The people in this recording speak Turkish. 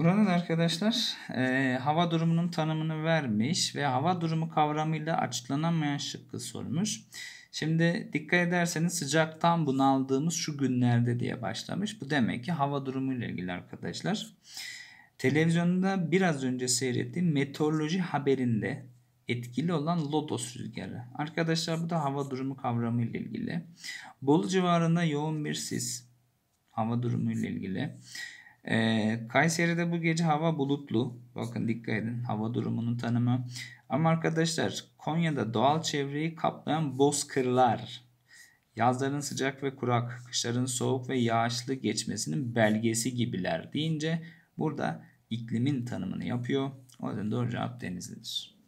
Burada arkadaşlar e, hava durumunun tanımını vermiş ve hava durumu kavramıyla açıklanamayan şıkkı sormuş. Şimdi dikkat ederseniz sıcaktan bunaldığımız şu günlerde diye başlamış. Bu demek ki hava durumuyla ilgili arkadaşlar. Televizyonda biraz önce seyrettiğim meteoroloji haberinde etkili olan lodos rüzgarı. Arkadaşlar bu da hava durumu kavramı ile ilgili. Bolu civarında yoğun bir sis hava durumu ile ilgili. Ee, Kayseri'de bu gece hava bulutlu. Bakın dikkat edin hava durumunun tanımı. Ama arkadaşlar Konya'da doğal çevreyi kaplayan bozkırlar. Yazların sıcak ve kurak, kışların soğuk ve yağışlı geçmesinin belgesi gibiler deyince burada iklimin tanımını yapıyor. O yüzden doğru cevap denizlidir.